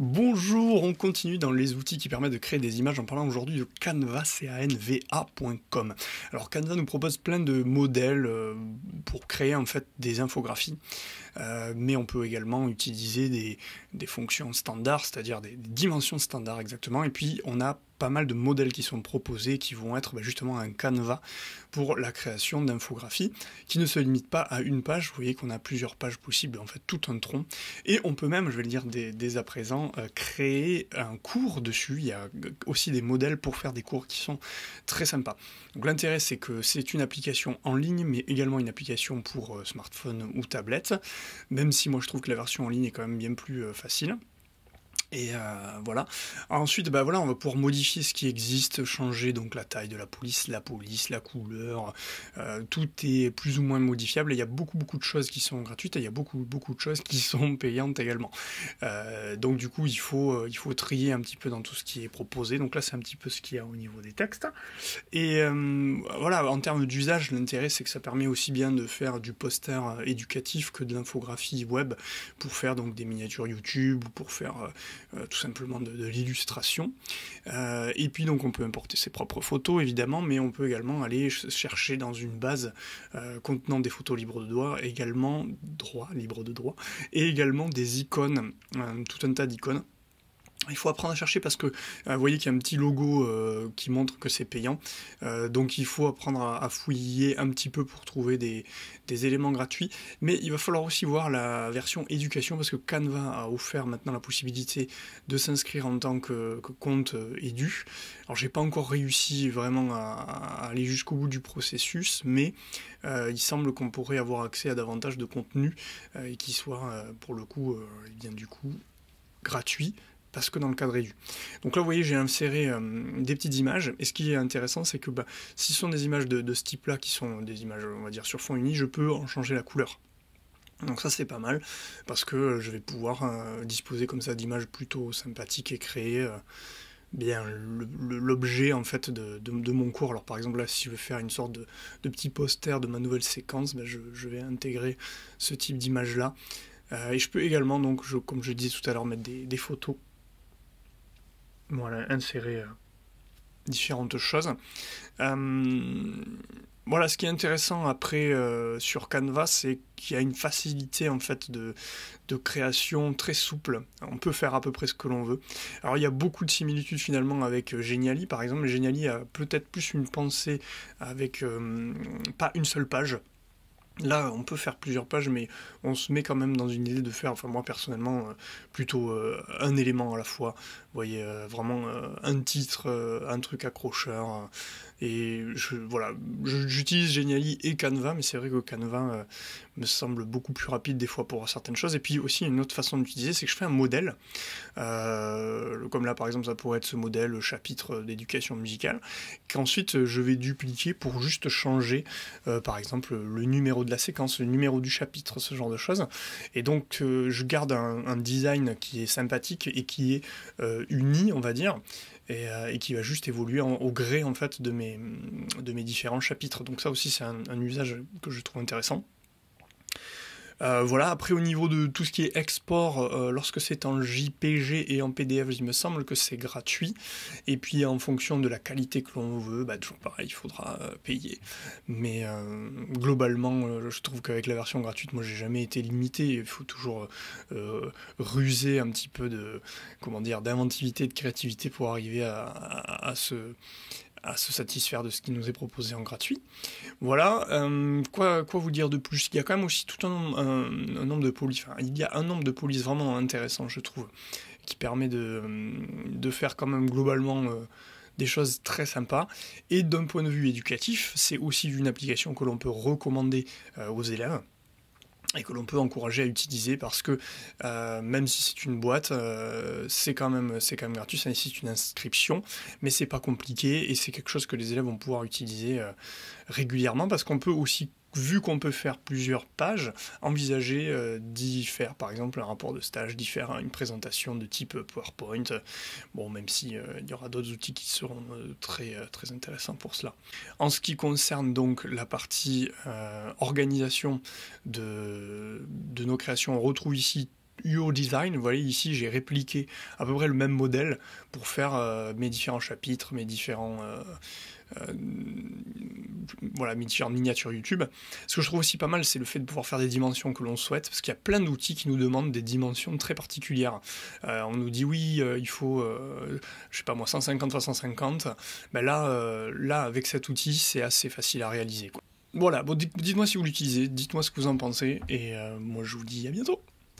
Bonjour, on continue dans les outils qui permettent de créer des images en parlant aujourd'hui de Canva, canva.com. Alors Canva nous propose plein de modèles euh, pour créer en fait des infographies, euh, mais on peut également utiliser des, fonctions standards, c'est-à-dire des, des dimensions standards exactement, et puis on a pas mal de modèles qui sont proposés, qui vont être bah, justement un canevas pour la création d'infographies, qui ne se limite pas à une page. Vous voyez qu'on a plusieurs pages possibles, en fait tout un tronc. Et on peut même, je vais le dire dès, à présent, euh, créer un cours dessus. Il y a aussi des modèles pour faire des cours qui sont très sympas. Donc l'intérêt, c'est que c'est une application en ligne, mais également une application pour euh, smartphone ou tablette, même si moi je trouve que la version en ligne est quand même bien plus euh, facile. Et euh, voilà. Ensuite, bah voilà, on va pouvoir modifier ce qui existe, changer donc la taille de la police, la police, la couleur. Euh, tout est plus ou moins modifiable. il y a beaucoup beaucoup de choses qui sont gratuites et il y a beaucoup beaucoup de choses qui sont payantes également. Euh, donc du coup, il faut il faut trier un petit peu dans tout ce qui est proposé. Donc là, c'est un petit peu ce qu'il y a au niveau des textes. Et voilà, en termes d'usage, l'intérêt c'est que ça permet aussi bien de faire du poster éducatif que de l'infographie web pour faire donc des miniatures YouTube ou pour faire euh, tout simplement de, l'illustration. Euh, et puis donc on peut importer ses propres photos évidemment, mais on peut également aller chercher dans une base euh, contenant des photos libres de droit, également droit, libre de droit, et également des icônes, tout un tas d'icônes il faut apprendre à chercher parce que euh, vous voyez qu'il y a un petit logo euh, qui montre que c'est payant. Euh, donc il faut apprendre à, fouiller un petit peu pour trouver des, éléments gratuits. Mais il va falloir aussi voir la version éducation parce que Canva a offert maintenant la possibilité de s'inscrire en tant que, compte édu. Alors j'ai pas encore réussi vraiment à, aller jusqu'au bout du processus, mais il semble qu'on pourrait avoir accès à davantage de contenu et qui soit pour le coup, eh bien du coup gratuit parce que dans le cadre réduit. Donc là, vous voyez, j'ai inséré euh, des petites images. Et ce qui est intéressant, c'est que bah, si ce sont des images de, ce type-là, qui sont des images, on va dire, sur fond uni, je peux en changer la couleur. Donc ça c'est pas mal parce que euh, je vais pouvoir euh, disposer comme ça d'images plutôt sympathiques et créer bien l'objet en fait de, mon cours. Alors par exemple là si je veux faire une sorte de, petit poster de ma nouvelle séquence, ben, je, vais intégrer ce type d'image là. et je peux également donc je, comme je disais tout à l'heure mettre des photos voilà, insérer euh, différentes choses. Euh, voilà, ce qui est intéressant après euh, sur Canva, c'est qu'il y a une facilité en fait de, de création très souple. On peut faire à peu près ce que l'on veut. Alors il y a beaucoup de similitudes finalement avec Geniali par exemple. Geniali a peut-être plus une pensée avec pas une seule page Là, on peut faire plusieurs pages, mais on se met quand même dans une idée de faire, enfin moi personnellement, euh, plutôt euh, un élément à la fois. Vous voyez, euh, vraiment un titre, un truc accrocheur. et je, voilà, j'utilise Geniali et Canva, mais c'est vrai que Canva me semble beaucoup plus rapide des fois pour certaines choses. Et puis aussi, une autre façon d'utiliser, c'est que je fais un modèle. comme là, par exemple, ça pourrait être ce modèle chapitre d'éducation musicale, qu'ensuite je vais dupliquer pour juste changer, par exemple, le numéro de la séquence, le numéro du chapitre, ce genre de choses. Et donc euh, je garde un, design qui est sympathique et qui est euh, uni, on va dire. Et, euh, qui va juste évoluer au gré en fait de mes, de mes différents chapitres. Donc ça aussi c'est un usage que je trouve intéressant. Euh, voilà, après au niveau de tout ce qui est export, euh, lorsque c'est en JPG et en PDF, il me semble que c'est gratuit. Et puis en fonction de la qualité que l'on veut, bah, toujours pareil, il faudra euh, payer. Mais globalement, je trouve qu'avec la version gratuite, moi j'ai jamais été limité. Il faut toujours ruser un petit peu de comment dire d'inventivité, de créativité pour arriver à ce à se satisfaire de ce qui nous est proposé en gratuit. Voilà, euh, quoi, quoi vous dire de plus Il y a quand même aussi tout un, nombre de polices, enfin, il y a un nombre de polices vraiment intéressant, je trouve, qui permet de, faire quand même globalement euh, des choses très sympas. Et d'un point de vue éducatif, c'est aussi une application que l'on peut recommander euh, aux élèves et que l'on peut encourager à utiliser parce que euh, même si c'est une boîte, euh, c'est quand même c'est quand même gratuit, ça nécessite une inscription, mais c'est pas compliqué et c'est quelque chose que les élèves vont pouvoir utiliser euh, régulièrement parce qu'on peut aussi vu qu'on peut faire plusieurs pages, envisager euh, d'y faire par exemple un rapport de stage, d'y faire une présentation de type PowerPoint, bon même si euh, il y aura d'autres outils qui seront euh, très, très intéressants pour cela. En ce qui concerne donc la partie organisation de, de nos créations, on retrouve ici UO Design, vous voyez ici j'ai répliqué à peu près le même modèle pour faire mes différents chapitres, mes différents voilà, miniature YouTube. Ce que je trouve aussi pas mal, c'est le fait de pouvoir faire des dimensions que l'on souhaite, parce qu'il y a plein d'outils qui nous demandent des dimensions très particulières. Euh, on nous dit oui, euh, il faut, euh, je sais pas moi, 150 x 150. Ben là, là, avec cet outil, c'est assez facile à réaliser. Voilà, dites-moi si vous l'utilisez, dites-moi ce que vous en pensez, et moi je vous dis à bientôt.